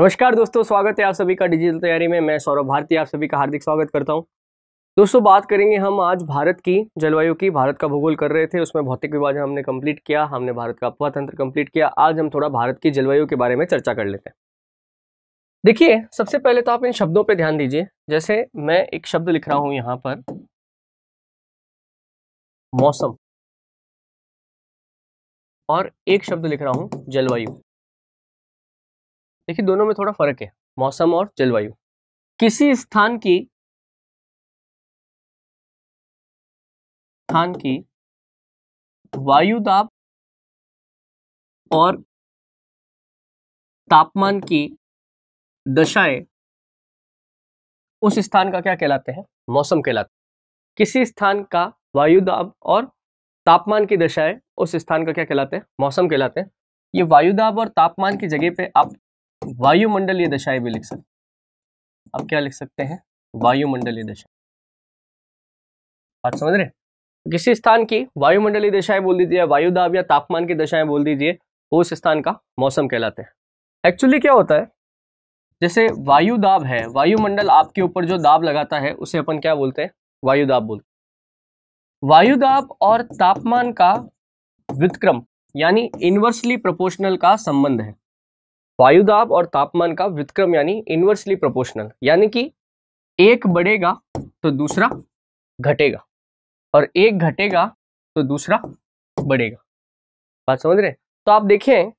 नमस्कार दोस्तों स्वागत है आप सभी का डिजिटल तैयारी में मैं सौरभ भारती आप सभी का हार्दिक स्वागत करता हूं दोस्तों बात करेंगे हम आज भारत की जलवायु की भारत का भूगोल कर रहे थे उसमें भौतिक विभाजन हमने कंप्लीट किया हमने भारत का अपवा तंत्र कंप्लीट किया आज हम थोड़ा भारत की जलवायु के बारे में चर्चा कर लेते हैं देखिए सबसे पहले तो आप इन शब्दों पर ध्यान दीजिए जैसे मैं एक शब्द लिख रहा हूँ यहाँ पर मौसम और एक शब्द लिख रहा हूँ जलवायु देखिए दोनों में थोड़ा फर्क है मौसम और जलवायु किसी स्थान की स्थान की वायु दाब और तापमान की दशाएं उस स्थान का क्या कहलाते हैं मौसम कहलाते हैं किसी स्थान का वायु दाब और तापमान की दशाएं उस स्थान का क्या कहलाते हैं मौसम कहलाते हैं ये वायु दाब और तापमान की जगह पे आप वायुमंडलीय दशाएं भी लिख सकते आप क्या लिख सकते हैं वायुमंडलीय दशा बात समझ रहे किसी स्थान की वायुमंडलीय दशाएं बोल दीजिए वायुदाब या तापमान की दशाएं बोल दीजिए उस स्थान का मौसम कहलाते हैं एक्चुअली क्या होता है जैसे वायु दाब है वायुमंडल आपके ऊपर जो दाब लगाता है उसे अपन क्या बोलते हैं वायु दाब बोलते हैं वायु दाब और तापमान का व्युतक्रम यानी इन्वर्सली प्रोपोर्शनल का संबंध है वायुदाब और तापमान का विक्रम यानी इन्वर्सली प्रोपोर्शनल यानी कि एक बढ़ेगा तो दूसरा घटेगा और एक घटेगा तो दूसरा बढ़ेगा बात समझ रहे तो आप देखें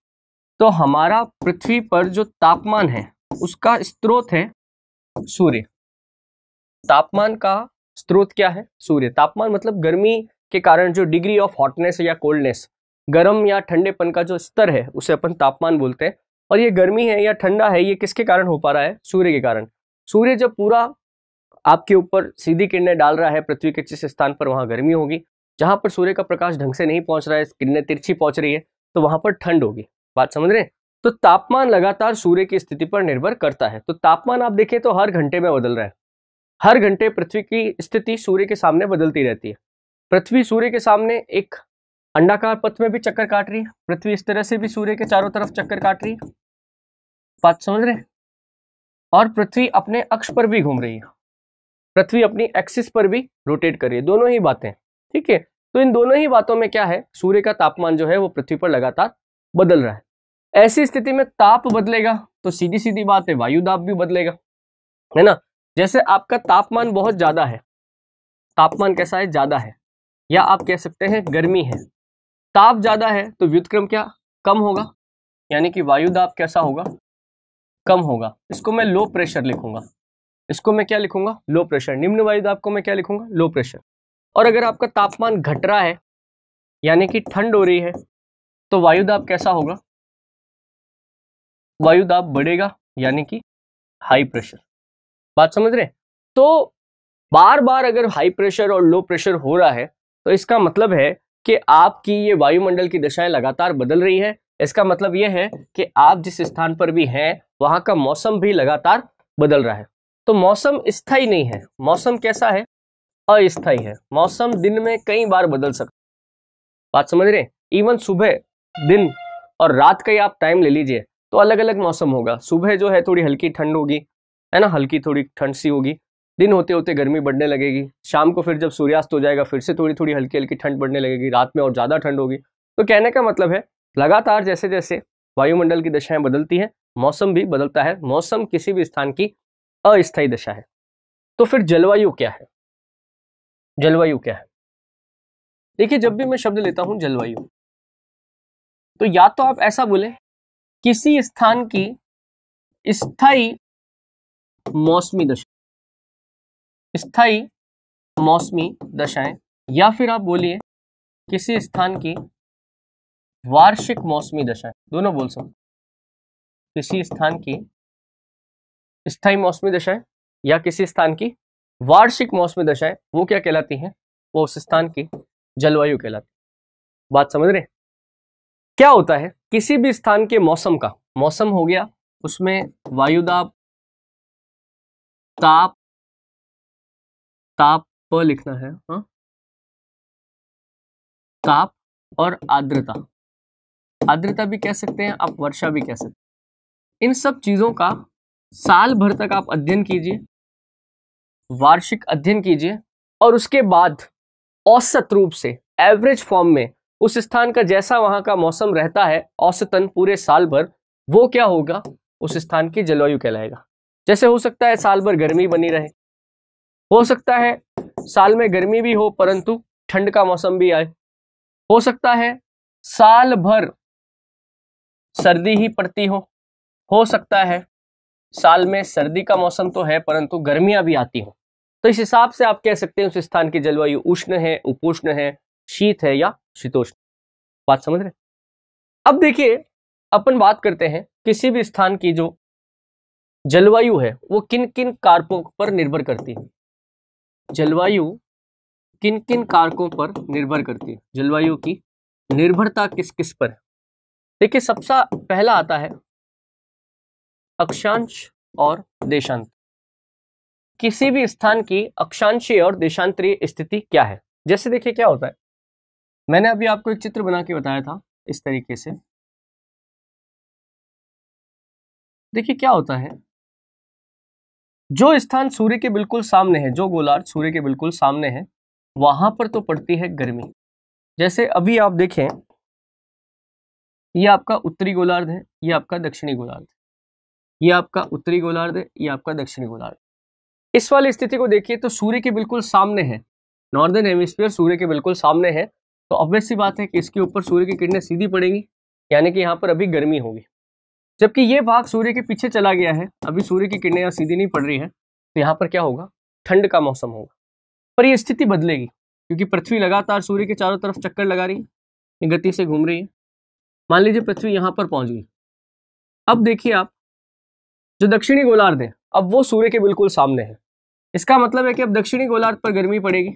तो हमारा पृथ्वी पर जो तापमान है उसका स्रोत है सूर्य तापमान का स्रोत क्या है सूर्य तापमान मतलब गर्मी के कारण जो डिग्री ऑफ हॉटनेस या कोल्डनेस गर्म या ठंडेपन का जो स्तर है उसे अपन तापमान बोलते हैं और ये गर्मी है या ठंडा है ये किसके कारण हो पा रहा है सूर्य के कारण सूर्य जब पूरा आपके ऊपर सीधी किरणें डाल रहा है पृथ्वी के जिस स्थान पर वहाँ गर्मी होगी जहाँ पर सूर्य का प्रकाश ढंग से नहीं पहुँच रहा है किरणें तिरछी पहुँच रही है तो वहाँ पर ठंड होगी बात समझ रहे हैं तो तापमान लगातार सूर्य की स्थिति पर निर्भर करता है तो तापमान आप देखें तो हर घंटे में बदल रहा है हर घंटे पृथ्वी की स्थिति सूर्य के सामने बदलती रहती है पृथ्वी सूर्य के सामने एक अंडाकार पथ में भी चक्कर काट रही है पृथ्वी इस तरह से भी सूर्य के चारों तरफ चक्कर काट रही है बात समझ रहे और पृथ्वी अपने अक्ष पर भी घूम रही है पृथ्वी अपनी एक्सिस पर भी रोटेट कर रही है दोनों ही बातें ठीक है तो इन दोनों ही बातों में क्या है सूर्य का तापमान जो है वो पृथ्वी पर लगातार बदल रहा है ऐसी स्थिति में ताप बदलेगा तो सीधी सीधी बात है वायु दाब भी बदलेगा है ना जैसे आपका तापमान बहुत ज़्यादा है तापमान कैसा है ज़्यादा है या आप कह सकते हैं गर्मी है ताप ज़्यादा है तो व्युतक्रम क्या कम होगा यानी कि वायु दाब कैसा होगा कम होगा इसको मैं लो प्रेशर लिखूंगा इसको मैं क्या लिखूंगा लो प्रेशर निम्न वायु दाब को मैं क्या लिखूंगा लो प्रेशर और अगर आपका तापमान घट रहा है यानी कि ठंड हो रही है तो वायु दाब कैसा होगा वायु दाब बढ़ेगा यानी कि हाई प्रेशर बात समझ रहे तो बार बार अगर हाई प्रेशर और लो प्रेशर हो रहा है तो इसका मतलब है कि आपकी ये वायुमंडल की दशाएं लगातार बदल रही है इसका मतलब यह है कि आप जिस स्थान पर भी हैं वहाँ का मौसम भी लगातार बदल रहा है तो मौसम स्थायी नहीं है मौसम कैसा है अस्थायी है मौसम दिन में कई बार बदल सकता बात समझ रहे इवन सुबह दिन और रात का ही आप टाइम ले लीजिए तो अलग अलग मौसम होगा सुबह जो है थोड़ी हल्की ठंड होगी है ना हल्की थोड़ी ठंड सी होगी दिन होते होते गर्मी बढ़ने लगेगी शाम को फिर जब सूर्यास्त हो जाएगा फिर से थोड़ी थोड़ी हल्की हल्की ठंड बढ़ने लगेगी रात में और ज़्यादा ठंड होगी तो कहने का मतलब है लगातार जैसे जैसे वायुमंडल की दशाएं बदलती हैं मौसम भी बदलता है मौसम किसी भी स्थान की अस्थायी दशा है तो फिर जलवायु क्या है जलवायु क्या है देखिए जब भी मैं शब्द लेता हूं जलवायु तो या तो आप ऐसा बोले किसी स्थान की स्थायी मौसमी दशा स्थायी मौसमी दशाएं या फिर आप बोलिए किसी स्थान की वार्षिक मौसमी दशाएं दोनों बोल सकते किसी स्थान की स्थायी मौसमी दशाएं या किसी स्थान की वार्षिक मौसमी दशाएं वो क्या कहलाती हैं वो उस स्थान की जलवायु कहलाती बात समझ रहे क्या होता है किसी भी स्थान के मौसम का मौसम हो गया उसमें वायुदाब ताप ताप प लिखना है हा? ताप और आर्द्रता आर्द्रता भी कह सकते हैं आप वर्षा भी कह सकते हैं इन सब चीज़ों का साल भर तक आप अध्ययन कीजिए वार्षिक अध्ययन कीजिए और उसके बाद औसत रूप से एवरेज फॉर्म में उस स्थान का जैसा वहाँ का मौसम रहता है औसतन पूरे साल भर वो क्या होगा उस स्थान की जलवायु कहलाएगा जैसे हो सकता है साल भर गर्मी बनी रहे हो सकता है साल में गर्मी भी हो परंतु ठंड का मौसम भी आए हो सकता है साल भर सर्दी ही पड़ती हो हो सकता है साल में सर्दी का मौसम तो है परंतु गर्मियां भी आती हों तो इस हिसाब से आप कह सकते हैं उस स्थान की जलवायु उष्ण है उपोष्ण है शीत है या शीतोष्ण बात समझ रहे अब देखिए अपन बात करते हैं किसी भी स्थान की जो जलवायु है वो किन किन कारकों पर निर्भर करती है जलवायु किन किन कारकों पर निर्भर करती है जलवायु की निर्भरता किस किस पर है देखिए सबसे पहला आता है अक्षांश और देशांत किसी भी स्थान की अक्षांशीय और देशांतरीय स्थिति क्या है जैसे देखिए क्या होता है मैंने अभी आपको एक चित्र बना के बताया था इस तरीके से देखिए क्या होता है जो स्थान सूर्य के बिल्कुल सामने है जो गोलार्ध सूर्य के बिल्कुल सामने है वहां पर तो पड़ती है गर्मी जैसे अभी आप देखें ये आपका उत्तरी गोलार्ध है ये आपका दक्षिणी गोलार्ध ये आपका उत्तरी गोलार्ध है ये आपका दक्षिणी गोलार्ध इस वाली स्थिति को देखिए तो सूर्य के बिल्कुल सामने है नॉर्दर्न हेमिस्फीयर सूर्य के बिल्कुल सामने है तो ऑब्वियस सी बात है कि इसके ऊपर सूर्य की किरणें सीधी पड़ेंगी यानी कि यहाँ पर अभी गर्मी होगी जबकि ये भाग सूर्य के पीछे चला गया है अभी सूर्य की किरणें यहाँ सीधी नहीं पड़ रही है तो यहाँ पर क्या होगा ठंड का मौसम होगा पर यह स्थिति बदलेगी क्योंकि पृथ्वी लगातार सूर्य के चारों तरफ चक्कर लगा रही है गति से घूम रही है मान लीजिए पृथ्वी यहां पर पहुंच गई अब देखिए आप जो दक्षिणी गोलार्ध है अब वो सूर्य के बिल्कुल सामने है इसका मतलब है कि अब दक्षिणी गोलार्ध पर गर्मी पड़ेगी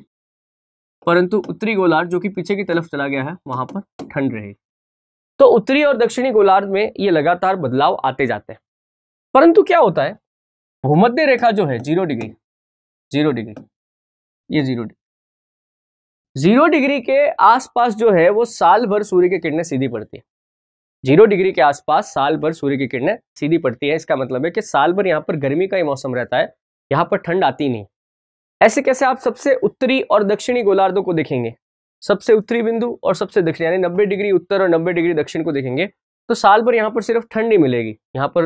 परंतु उत्तरी गोलार्ध जो कि पीछे की तरफ चला गया है वहां पर ठंड रहेगी तो उत्तरी और दक्षिणी गोलार्ध में ये लगातार बदलाव आते जाते हैं परंतु क्या होता है भूमध्य रेखा जो है जीरो डिग्री जीरो डिग्री ये जीरो डिग्री जीरो डिग्री के आसपास जो है वो साल भर सूर्य की किरणें सीधी पड़ती है जीरो डिग्री के आसपास साल भर सूर्य की किरणें सीधी पड़ती है इसका मतलब है कि साल भर यहाँ पर गर्मी का ही मौसम रहता है यहाँ पर ठंड आती नहीं ऐसे कैसे आप सबसे उत्तरी और दक्षिणी गोलार्धों को देखेंगे सबसे उत्तरी बिंदु और सबसे दक्षिण यानी नब्बे डिग्री उत्तर और नब्बे डिग्री दक्षिण को देखेंगे तो साल भर यहाँ पर सिर्फ ठंड ही मिलेगी यहाँ पर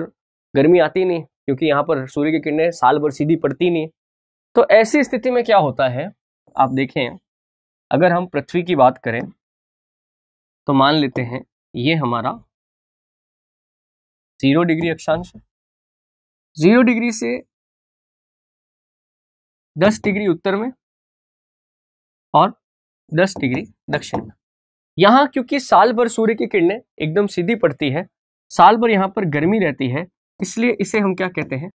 गर्मी आती नहीं क्योंकि यहाँ पर सूर्य की किरणें साल भर सीधी पड़ती नहीं तो ऐसी स्थिति में क्या होता है आप देखें अगर हम पृथ्वी की बात करें तो मान लेते हैं ये हमारा जीरो डिग्री अक्षांश जीरो डिग्री से दस डिग्री उत्तर में और दस डिग्री दक्षिण में यहां क्योंकि साल भर सूर्य की किरणें एकदम सीधी पड़ती है साल भर यहां पर गर्मी रहती है इसलिए इसे हम क्या कहते हैं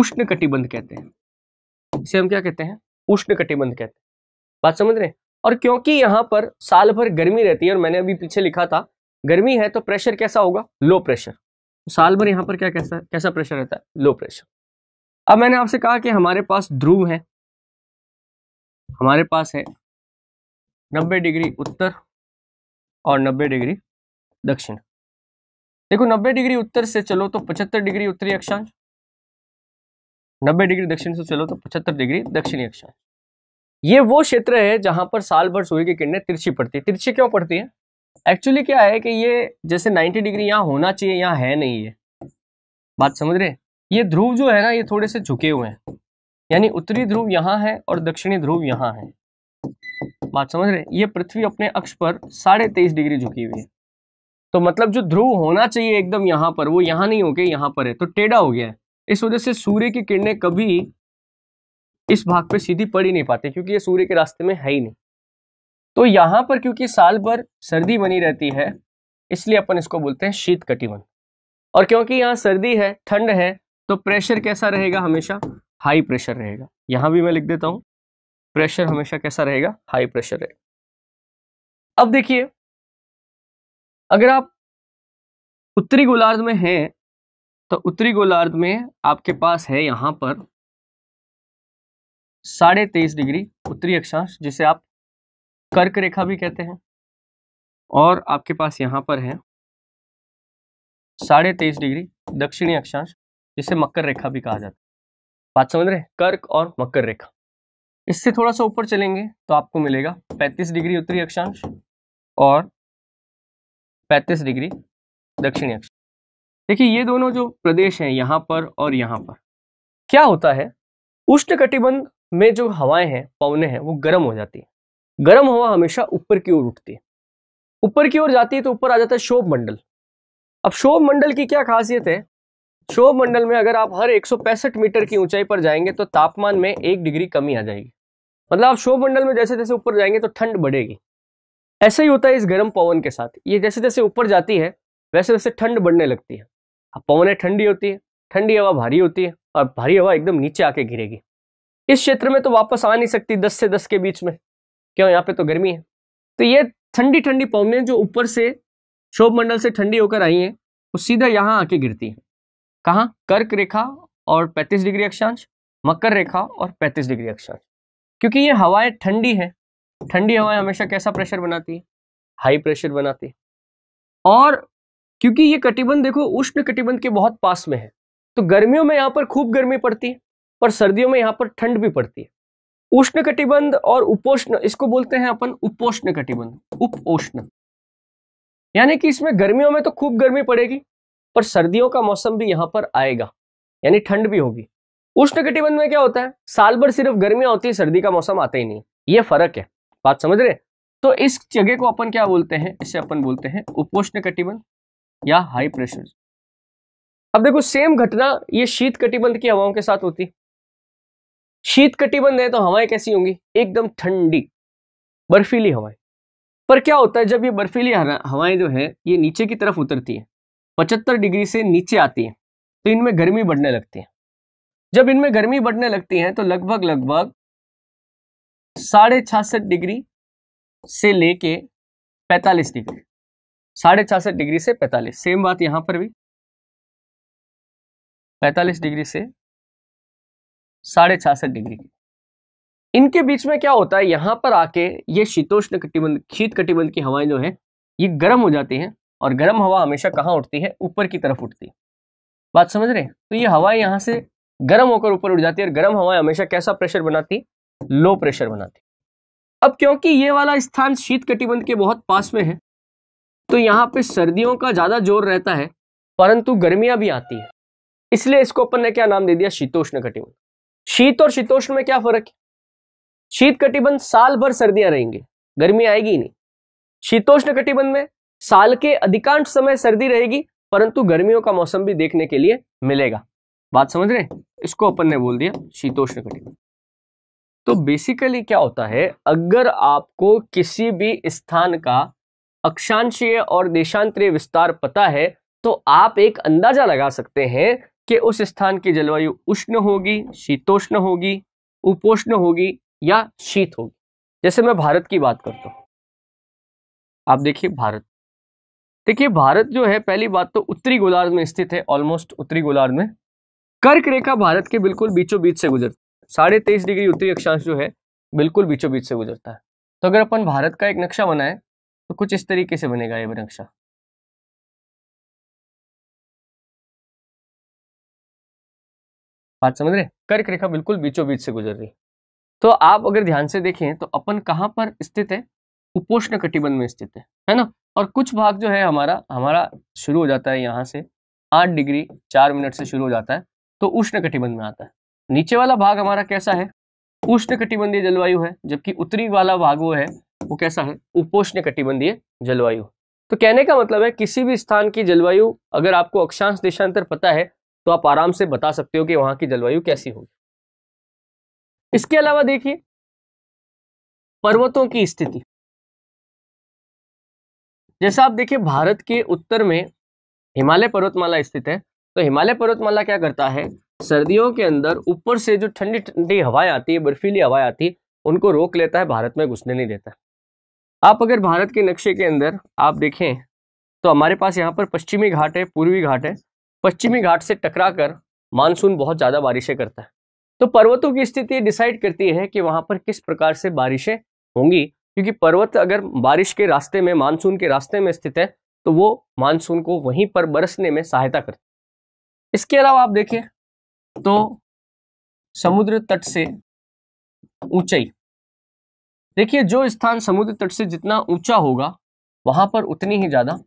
उष्ण कटिबंध कहते हैं इसे हम क्या कहते हैं उष्ण कटिबंध कहते हैं बात समझ रहे हैं और क्योंकि यहाँ पर साल भर गर्मी रहती है और मैंने अभी पीछे लिखा था गर्मी है तो प्रेशर कैसा होगा लो प्रेशर साल भर यहाँ पर क्या कैसा कैसा प्रेशर रहता है लो प्रेशर अब मैंने आपसे कहा कि हमारे पास ध्रुव है हमारे पास है 90 डिग्री उत्तर और 90 डिग्री दक्षिण देखो 90 डिग्री उत्तर से चलो तो 75 डिग्री उत्तरी अक्षांश 90 डिग्री दक्षिण से चलो तो 75 डिग्री दक्षिणी अक्षांश ये वो क्षेत्र है जहां पर साल भर सूर्य की किरणें तिरछी पड़ती है तिरछी क्यों पड़ती है एक्चुअली क्या है कि ये जैसे 90 डिग्री यहाँ होना चाहिए यहाँ है नहीं ये बात समझ रहे ये ध्रुव जो है ना ये थोड़े से झुके हुए हैं यानी उत्तरी ध्रुव यहाँ है और दक्षिणी ध्रुव यहाँ है बात समझ रहे ये पृथ्वी अपने अक्ष पर साढ़े तेईस डिग्री झुकी हुई है तो मतलब जो ध्रुव होना चाहिए एकदम यहाँ पर वो यहाँ नहीं होके यहाँ पर है तो टेढ़ा हो गया है इस वजह से सूर्य की किरणें कभी इस भाग पे सीधी पड़ ही नहीं पाती क्योंकि ये सूर्य के रास्ते में है ही नहीं तो यहां पर क्योंकि साल भर सर्दी बनी रहती है इसलिए अपन इसको बोलते हैं शीत कटिबंध और क्योंकि यहाँ सर्दी है ठंड है तो प्रेशर कैसा रहेगा हमेशा हाई प्रेशर रहेगा यहां भी मैं लिख देता हूं प्रेशर हमेशा कैसा रहेगा हाई प्रेशर रहेगा अब देखिए अगर आप उत्तरी गोलार्ध में हैं तो उत्तरी गोलार्ध में आपके पास है यहां पर साढ़े तेईस डिग्री उत्तरी अक्षांश जिसे आप कर्क रेखा भी कहते हैं और आपके पास यहाँ पर है साढ़े तेईस डिग्री दक्षिणी अक्षांश जिसे मकर रेखा भी कहा जाता है बात समझ रहे कर्क और मकर रेखा इससे थोड़ा सा ऊपर चलेंगे तो आपको मिलेगा 35 डिग्री उत्तरी अक्षांश और 35 डिग्री दक्षिणी अक्षांश देखिए ये दोनों जो प्रदेश हैं यहाँ पर और यहाँ पर क्या होता है उष्ण कटिबंध में जो हवाएं हैं पवने हैं वो गर्म हो जाती हैं गर्म हवा हमेशा ऊपर की ओर उठती है ऊपर की ओर जाती है तो ऊपर आ जाता है शोभ मंडल अब शोभ मंडल की क्या खासियत है शोभ मंडल में अगर आप हर एक मीटर की ऊंचाई पर जाएंगे तो तापमान में एक डिग्री कमी आ जाएगी मतलब आप शोभ मंडल में जैसे जैसे ऊपर जाएंगे तो ठंड बढ़ेगी ऐसा ही होता है इस गर्म पवन के साथ ये जैसे जैसे ऊपर जाती है वैसे वैसे ठंड बढ़ने लगती है अब पवनें ठंडी होती है ठंडी हवा भारी होती है और भारी हवा एकदम नीचे आके गिरेगी इस क्षेत्र में तो वापस आ नहीं सकती दस से दस के बीच में क्यों यहाँ पे तो गर्मी है तो ये ठंडी ठंडी पवने जो ऊपर से शोभ मंडल से ठंडी होकर आई हैं वो सीधा यहाँ आके गिरती हैं कहाँ कर्क रेखा और पैंतीस डिग्री अक्षांश मकर रेखा और पैंतीस डिग्री अक्षांश क्योंकि ये हवाएं ठंडी हैं ठंडी हवाएं हमेशा कैसा प्रेशर बनाती है हाई प्रेशर बनाती है और क्योंकि ये कटिबंध देखो उष्ण कटिबंध के बहुत पास में है तो गर्मियों में यहाँ पर खूब गर्मी पड़ती है पर सर्दियों में यहाँ पर ठंड भी पड़ती है उष्ण कटिबंध और उपोष्ण इसको बोलते हैं अपन उपोष्ण कटिबंध उपोष्ण यानी कि इसमें गर्मियों में तो खूब गर्मी पड़ेगी पर सर्दियों का मौसम भी यहां पर आएगा यानी ठंड भी होगी उष्ण कटिबंध में क्या होता है साल भर सिर्फ गर्मियां होती है सर्दी का मौसम आता ही नहीं ये फर्क है बात समझ रहे तो इस जगह को अपन क्या बोलते हैं इसे अपन बोलते हैं उपोष्ण कटिबंध या हाई प्रेशर अब देखो सेम घटना ये शीत कटिबंध की हवाओं के साथ होती शीत कटिबंध है तो हवाएं कैसी होंगी एकदम ठंडी बर्फीली हवाएं पर क्या होता है जब ये बर्फीली हवाएं जो है ये नीचे की तरफ उतरती है पचहत्तर डिग्री से नीचे आती हैं तो इनमें गर्मी बढ़ने लगती है जब इनमें गर्मी बढ़ने लगती है तो लगभग लगभग साढ़े छियासठ डिग्री से लेके पैंतालीस डिग्री साढ़े छियासठ डिग्री से पैंतालीस सेम बात यहाँ पर भी पैंतालीस डिग्री से साढ़े छियासठ डिग्री की इनके बीच में क्या होता है यहां पर आके ये शीतोष्ण कटिबंध शीत कटिबंध की हवाएं जो है ये गर्म हो जाती हैं और गर्म हवा हमेशा कहाँ उठती है ऊपर की तरफ उठती है बात समझ रहे हैं तो ये हवाएं यहाँ से गर्म होकर ऊपर उठ जाती है और गर्म हवाएं हमेशा कैसा प्रेशर बनाती लो प्रेशर बनाती अब क्योंकि ये वाला स्थान शीत कटिबंध के बहुत पास में है तो यहाँ पे सर्दियों का ज़्यादा जोर रहता है परंतु गर्मियां भी आती है इसलिए इसको अपन ने क्या नाम दे दिया शीतोष्ण कटिबंध शीत और शीतोष्ण में क्या फर्क है शीत कटिबंध साल भर सर्दियां रहेंगी गर्मी आएगी ही नहीं शीतोष्ण कटिबंध में साल के अधिकांश समय सर्दी रहेगी परंतु गर्मियों का मौसम भी देखने के लिए मिलेगा बात समझ रहे इसको अपन ने बोल दिया शीतोष्ण कटिबंध तो बेसिकली क्या होता है अगर आपको किसी भी स्थान का अक्षांशीय और देशांतरीय विस्तार पता है तो आप एक अंदाजा लगा सकते हैं कि उस स्थान की जलवायु उष्ण होगी शीतोष्ण होगी उपोष्ण होगी या शीत होगी जैसे मैं भारत की बात करता हूँ आप देखिए भारत देखिए भारत जो है पहली बात तो उत्तरी गोलार्ध में स्थित है ऑलमोस्ट उत्तरी गोलार्ध में कर्क रेखा भारत के बिल्कुल बीचों बीच से गुजरती है साढ़े तेईस डिग्री उत्तरी अक्षांश जो है बिल्कुल बीचों बीच से गुजरता है तो अगर अपन भारत का एक नक्शा बनाए तो कुछ इस तरीके से बनेगा ये नक्शा बात समझ रहे कर्क रेखा बिल्कुल बीचों बीच से गुजर रही तो आप अगर ध्यान से देखें तो अपन कहाँ पर स्थित है उपोष्ण कटिबंध में स्थित है है ना और कुछ भाग जो है हमारा हमारा शुरू हो जाता है यहाँ से आठ डिग्री चार मिनट से शुरू हो जाता है तो उष्ण कटिबंध में आता है नीचे वाला भाग हमारा कैसा है उष्ण कटिबंधीय जलवायु है जबकि उत्तरी वाला भाग वो है वो कैसा है उपोष्ण कटिबंधीय जलवायु तो कहने का मतलब है किसी भी स्थान की जलवायु अगर आपको अक्षांश देशांतर पता है तो आप आराम से बता सकते हो कि वहां की जलवायु कैसी होगी इसके अलावा देखिए पर्वतों की स्थिति जैसा आप देखिए भारत के उत्तर में हिमालय पर्वतमाला स्थित है तो हिमालय पर्वतमाला क्या करता है सर्दियों के अंदर ऊपर से जो ठंडी ठंडी हवाएं आती है बर्फीली हवाएं आती है उनको रोक लेता है भारत में घुसने नहीं देता आप अगर भारत के नक्शे के अंदर आप देखें तो हमारे पास यहाँ पर पश्चिमी घाट है पूर्वी घाट है पश्चिमी घाट से टकराकर मानसून बहुत ज़्यादा बारिशें करता है तो पर्वतों की स्थिति डिसाइड करती है कि वहां पर किस प्रकार से बारिशें होंगी क्योंकि पर्वत अगर बारिश के रास्ते में मानसून के रास्ते में स्थित है तो वो मानसून को वहीं पर बरसने में सहायता करते इसके अलावा आप देखें तो समुद्र तट से ऊंचाई देखिए जो स्थान समुद्र तट से जितना ऊंचा होगा वहां पर उतनी ही ज्यादा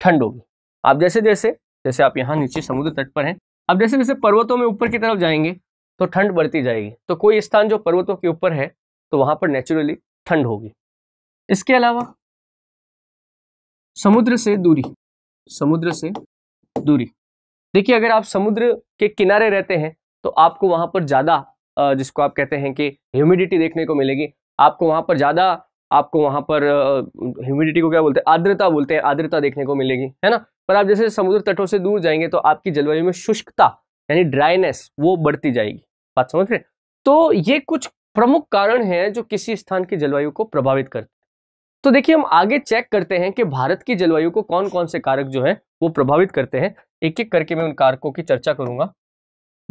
ठंड होगी आप जैसे जैसे जैसे आप यहाँ नीचे समुद्र तट पर हैं अब जैसे जैसे पर्वतों में ऊपर की तरफ जाएंगे तो ठंड बढ़ती जाएगी तो कोई स्थान जो पर्वतों के ऊपर है तो वहां पर नेचुरली ठंड होगी इसके अलावा समुद्र से दूरी समुद्र से दूरी देखिए अगर आप समुद्र के किनारे रहते हैं तो आपको वहां पर ज़्यादा जिसको आप कहते हैं कि ह्यूमिडिटी देखने को मिलेगी आपको वहां पर ज़्यादा आपको वहाँ पर ह्यूमिडिटी को क्या बोलते हैं आर्द्रता बोलते हैं आर्द्रता देखने को मिलेगी है ना पर आप जैसे समुद्र तटों से दूर जाएंगे तो आपकी जलवायु में शुष्कता यानी ड्राइनेस वो बढ़ती जाएगी बात समझ रहे तो ये कुछ प्रमुख कारण हैं जो किसी स्थान की जलवायु को प्रभावित करते हैं तो देखिए हम आगे चेक करते हैं कि भारत की जलवायु को कौन कौन से कारक जो है वो प्रभावित करते हैं एक एक करके मैं उन कारकों की चर्चा करूंगा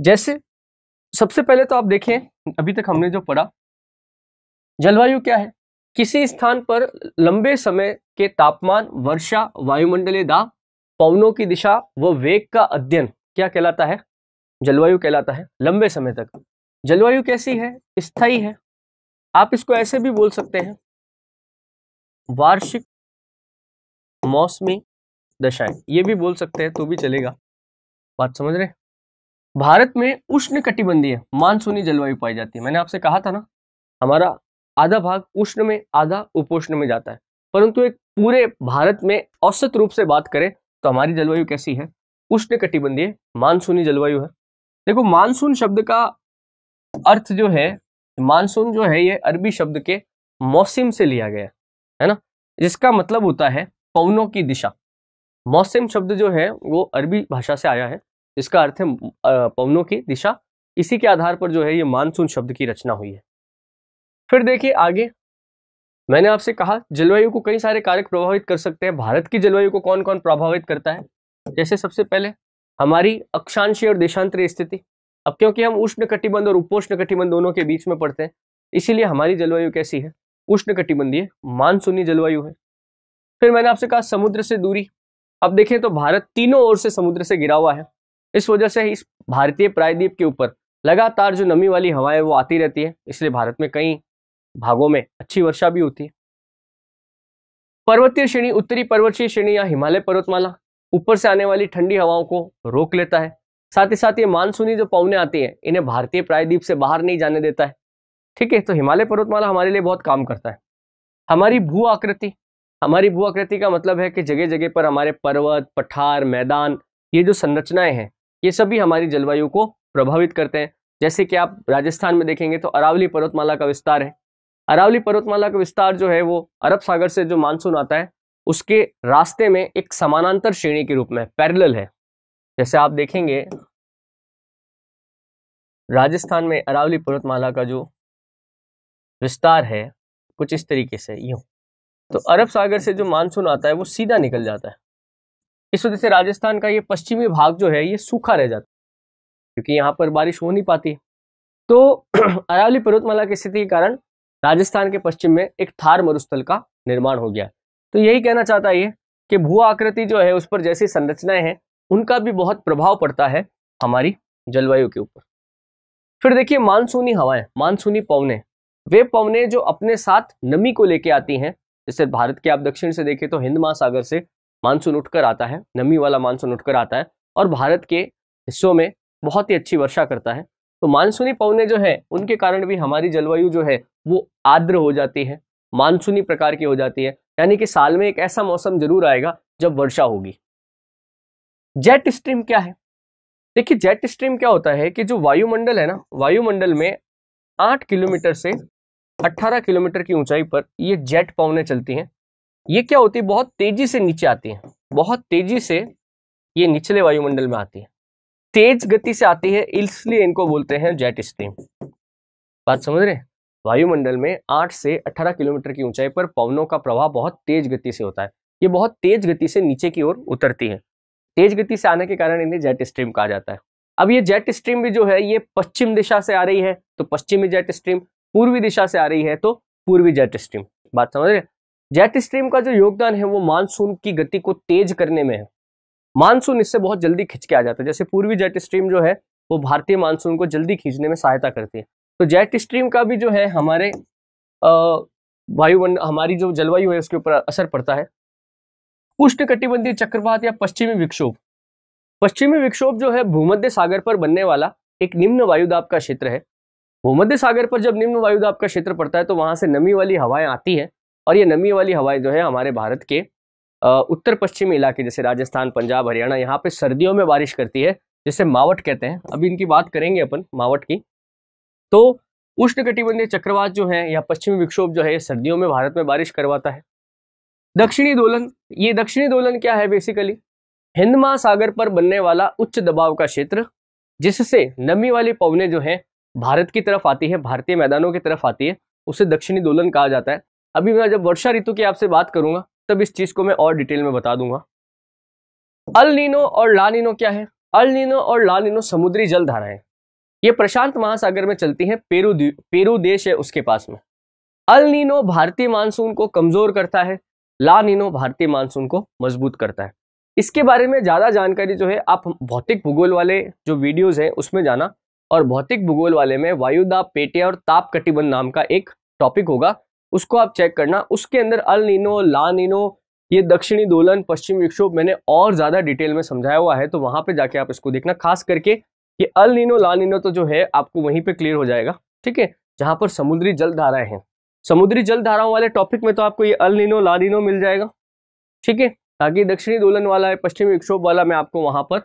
जैसे सबसे पहले तो आप देखें अभी तक हमने जो पढ़ा जलवायु क्या है किसी स्थान पर लंबे समय के तापमान वर्षा वायुमंडलीय दाब पवनों की दिशा व वेग का अध्ययन क्या कहलाता है जलवायु कहलाता है लंबे समय तक जलवायु कैसी है स्थाई है आप इसको ऐसे भी बोल सकते हैं वार्षिक मौसमी दशाएं ये भी बोल सकते हैं तो भी चलेगा बात समझ रहे भारत में उष्ण कटिबंधीय मानसूनी जलवायु पाई जाती है मैंने आपसे कहा था ना हमारा आधा भाग उष्ण में आधा उपोष्ण में जाता है परंतु एक पूरे भारत में औसत रूप से बात करें तो हमारी जलवायु कैसी है उष्ण कटिबंधीय मानसूनी जलवायु है देखो मानसून शब्द का अर्थ जो है मानसून जो है ये अरबी शब्द के मौसम से लिया गया है ना जिसका मतलब होता है पवनों की दिशा मौसम शब्द जो है वो अरबी भाषा से आया है इसका अर्थ है पवनों की दिशा इसी के आधार पर जो है ये मानसून शब्द की रचना हुई है फिर देखिए आगे मैंने आपसे कहा जलवायु को कई सारे कारक प्रभावित कर सकते हैं भारत की जलवायु को कौन कौन प्रभावित करता है जैसे सबसे पहले हमारी अक्षांशीय और देशांतरीय स्थिति अब क्योंकि हम उष्ण कटिबंध और उपोष्ण कटिबंध दोनों के बीच में पड़ते हैं इसीलिए हमारी जलवायु कैसी है उष्ण कटिबंधीय मानसूनी जलवायु है फिर मैंने आपसे कहा समुद्र से दूरी अब देखें तो भारत तीनों ओर से समुद्र से गिरा हुआ है इस वजह से इस भारतीय प्रायद्वीप के ऊपर लगातार जो नमी वाली हवाएं वो आती रहती है इसलिए भारत में कई भागों में अच्छी वर्षा भी होती है पर्वतीय श्रेणी उत्तरी पर्वतीय श्रेणी या हिमालय पर्वतमाला ऊपर से आने वाली ठंडी हवाओं को रोक लेता है साथ ही साथ ये मानसूनी जो पवने आती है इन्हें भारतीय प्रायद्वीप से बाहर नहीं जाने देता है ठीक है तो हिमालय पर्वतमाला हमारे लिए बहुत काम करता है हमारी भू आकृति हमारी भू आकृति का मतलब है कि जगह जगह पर हमारे पर्वत पठार मैदान ये जो संरचनाएं हैं ये सभी हमारी जलवायु को प्रभावित करते हैं जैसे कि आप राजस्थान में देखेंगे तो अरावली पर्वतमाला का विस्तार है अरावली पर्वतमाला का विस्तार जो है वो अरब सागर से जो मानसून आता है उसके रास्ते में एक समानांतर श्रेणी के रूप में पैरेलल है जैसे आप देखेंगे राजस्थान में अरावली पर्वतमाला का जो विस्तार है कुछ इस तरीके से यूं तो अरब सागर से जो मानसून आता है वो सीधा निकल जाता है इस वजह से राजस्थान का ये पश्चिमी भाग जो है ये सूखा रह जाता है क्योंकि यहाँ पर बारिश हो नहीं पाती तो अरावली पर्वतमाला की स्थिति के कारण राजस्थान के पश्चिम में एक थार मरुस्थल का निर्माण हो गया तो यही कहना चाहता है कि भू आकृति जो है उस पर जैसी संरचनाएं हैं उनका भी बहुत प्रभाव पड़ता है हमारी जलवायु के ऊपर फिर देखिए मानसूनी हवाएं मानसूनी पवने वे पवने जो अपने साथ नमी को लेके आती हैं जैसे भारत के आप दक्षिण से देखें तो हिंद महासागर से मानसून उठकर आता है नमी वाला मानसून उठकर आता है और भारत के हिस्सों में बहुत ही अच्छी वर्षा करता है तो मानसूनी पवने जो है उनके कारण भी हमारी जलवायु जो है वो आर्द्र हो जाती है मानसूनी प्रकार की हो जाती है यानी कि साल में एक ऐसा मौसम जरूर आएगा जब वर्षा होगी जेट स्ट्रीम क्या है देखिए जेट स्ट्रीम क्या होता है कि जो वायुमंडल है ना वायुमंडल में आठ किलोमीटर से अट्ठारह किलोमीटर की ऊंचाई पर ये जेट पवने चलती हैं ये क्या होती है बहुत तेजी से नीचे आती हैं बहुत तेजी से ये निचले वायुमंडल में आती है तेज गति से आती है इसलिए इनको बोलते हैं जेट स्ट्रीम बात समझ रहे वायुमंडल में 8 से 18 किलोमीटर की ऊंचाई पर पवनों का प्रवाह बहुत तेज गति से होता है ये बहुत तेज गति से नीचे की ओर उतरती है तेज गति से आने के कारण इन्हें जेट स्ट्रीम कहा जाता है अब ये जेट स्ट्रीम भी जो है ये पश्चिम दिशा से आ रही है तो पश्चिमी जेट स्ट्रीम पूर्वी दिशा से आ रही है तो पूर्वी जेट स्ट्रीम बात समझ रहे जेट स्ट्रीम का जो योगदान है वो मानसून की गति को तेज करने में है मानसून इससे बहुत जल्दी खिंच के आ जाता है जैसे पूर्वी जेट स्ट्रीम जो है वो भारतीय मानसून को जल्दी खींचने में सहायता करती है तो जेट स्ट्रीम का भी जो है हमारे वायुमंडल हमारी जो जलवायु है उसके ऊपर असर पड़ता है उष्ण कटिबंधीय चक्रवात या पश्चिमी विक्षोभ पश्चिमी विक्षोभ जो है भूमध्य सागर पर बनने वाला एक निम्न वायुदाब का क्षेत्र है भूमध्य सागर पर जब निम्न वायुदाब का क्षेत्र पड़ता है तो वहां से नमी वाली हवाएं आती हैं और ये नमी वाली हवाएं जो है हमारे भारत के उत्तर पश्चिमी इलाके जैसे राजस्थान पंजाब हरियाणा यहाँ पे सर्दियों में बारिश करती है जिसे मावट कहते हैं अभी इनकी बात करेंगे अपन मावट की तो उष्ण कटिबंधीय चक्रवात जो है या पश्चिमी विक्षोभ जो है सर्दियों में भारत में बारिश करवाता है दक्षिणी दोलन ये दक्षिणी दोलन क्या है बेसिकली हिंद महासागर पर बनने वाला उच्च दबाव का क्षेत्र जिससे नमी वाली पवने जो है भारत की तरफ आती है भारतीय मैदानों की तरफ आती है उसे दक्षिणी दोलन कहा जाता है अभी मैं जब वर्षा ऋतु की आपसे बात करूंगा तब इस चीज़ को मैं और डिटेल में बता दूंगा अल नीनो और ला नीनो क्या है अल नीनो और ला नीनो समुद्री जल धाराएं ये प्रशांत महासागर में चलती हैं पेरू पेरू देश है उसके पास में अल नीनो भारतीय मानसून को कमज़ोर करता है ला नीनो भारतीय मानसून को मजबूत करता है इसके बारे में ज़्यादा जानकारी जो है आप भौतिक भूगोल वाले जो वीडियोज़ हैं उसमें जाना और भौतिक भूगोल वाले में वायुदाब पेटिया और ताप कटिबंध नाम का एक टॉपिक होगा उसको आप चेक करना उसके अंदर अल नीनो ला नीनो ये दक्षिणी दोलन पश्चिम विक्षोभ मैंने और ज़्यादा डिटेल में समझाया हुआ है तो वहाँ पे जाके आप इसको देखना खास करके ये अल नीनो ला नीनो तो जो है आपको वहीं पे क्लियर हो जाएगा ठीक है जहाँ पर समुद्री जल धाराएं हैं समुद्री जल धाराओं वाले टॉपिक में तो आपको ये अल नीनो ला नीनो मिल जाएगा ठीक है ताकि दक्षिणी दोलन वाला है पश्चिम विक्षोभ वाला मैं आपको वहाँ पर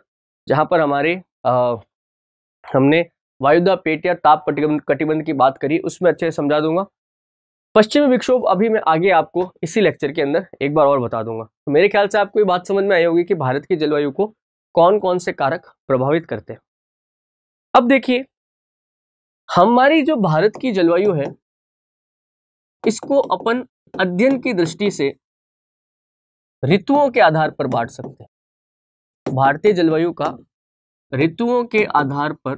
जहाँ पर हमारे आ, हमने वायुदा पेट या ताप कटिबंध की बात करी उसमें अच्छे से समझा दूंगा पश्चिमी विक्षोभ अभी मैं आगे आपको इसी लेक्चर के अंदर एक बार और बता दूंगा तो मेरे ख्याल से आपको ये बात समझ में आई होगी कि भारत की जलवायु को कौन कौन से कारक प्रभावित करते हैं अब देखिए हमारी जो भारत की जलवायु है इसको अपन अध्ययन की दृष्टि से ऋतुओं के आधार पर बांट सकते हैं भारतीय जलवायु का ऋतुओं के आधार पर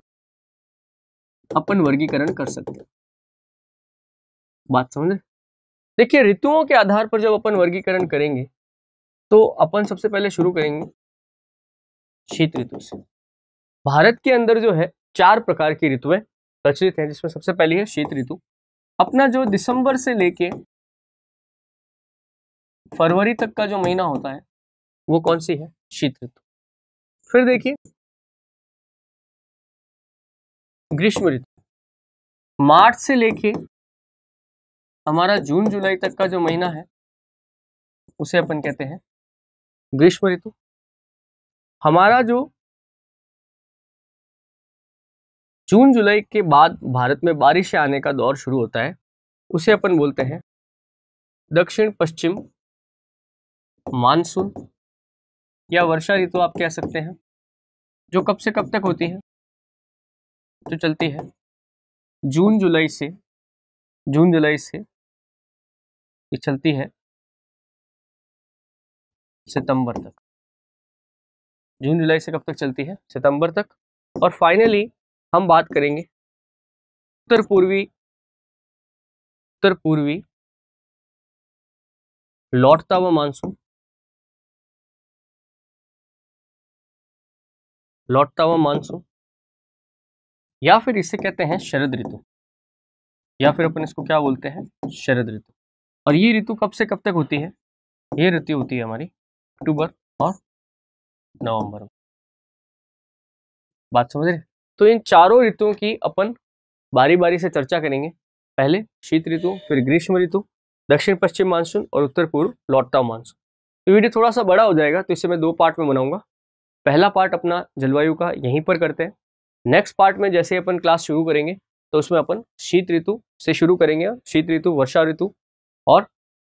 अपन वर्गीकरण कर सकते हैं बात समझ रहे देखिए ऋतुओं के आधार पर जब अपन वर्गीकरण करेंगे तो अपन सबसे पहले शुरू करेंगे शीत ऋतु से भारत के अंदर जो है चार प्रकार की ऋतुएं प्रचलित हैं जिसमें सबसे पहली है शीत ऋतु अपना जो दिसंबर से लेके फरवरी तक का जो महीना होता है वो कौन सी है शीत ऋतु फिर देखिए ग्रीष्म ऋतु मार्च से लेके हमारा जून जुलाई तक का जो महीना है उसे अपन कहते हैं ग्रीष्म ऋतु हमारा जो जून जुलाई के बाद भारत में बारिश आने का दौर शुरू होता है उसे अपन बोलते हैं दक्षिण पश्चिम मानसून या वर्षा ऋतु आप कह सकते हैं जो कब से कब तक होती है जो तो चलती है जून जुलाई से जून जुलाई से ये चलती है सितंबर तक जून जुलाई से कब तक चलती है सितंबर तक और फाइनली हम बात करेंगे उत्तर पूर्वी उत्तर पूर्वी लौटता हुआ मानसून लौटता हुआ मानसून या फिर इसे कहते हैं शरद ऋतु या फिर अपन इसको क्या बोलते हैं शरद ऋतु और ये ऋतु कब से कब तक होती है ये ऋतु होती है हमारी अक्टूबर और नवंबर बात समझ रहे तो इन चारों ऋतुओं की अपन बारी बारी से चर्चा करेंगे पहले शीत ऋतु फिर ग्रीष्म ऋतु दक्षिण पश्चिम मानसून और उत्तर पूर्व लौटता मानसून तो वीडियो थोड़ा सा बड़ा हो जाएगा तो इसे मैं दो पार्ट में बनाऊंगा पहला पार्ट अपना जलवायु का यहीं पर करते हैं नेक्स्ट पार्ट में जैसे अपन क्लास शुरू करेंगे तो उसमें अपन शीत ऋतु से शुरू करेंगे शीत ऋतु वर्षा ऋतु और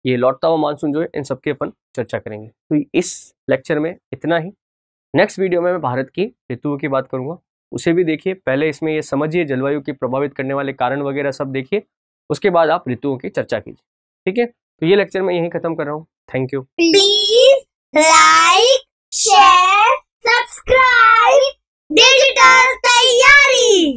ये लौटता हुआ मानसून जो है इन सबके अपन चर्चा करेंगे तो इस लेक्चर में इतना ही नेक्स्ट वीडियो में मैं भारत की ऋतुओं की बात करूँगा उसे भी देखिए पहले इसमें ये समझिए जलवायु के प्रभावित करने वाले कारण वगैरह सब देखिए उसके बाद आप ऋतुओं की चर्चा कीजिए ठीक है तो ये लेक्चर मैं यहीं खत्म कर रहा हूँ thank you please like share subscribe digital तैयारी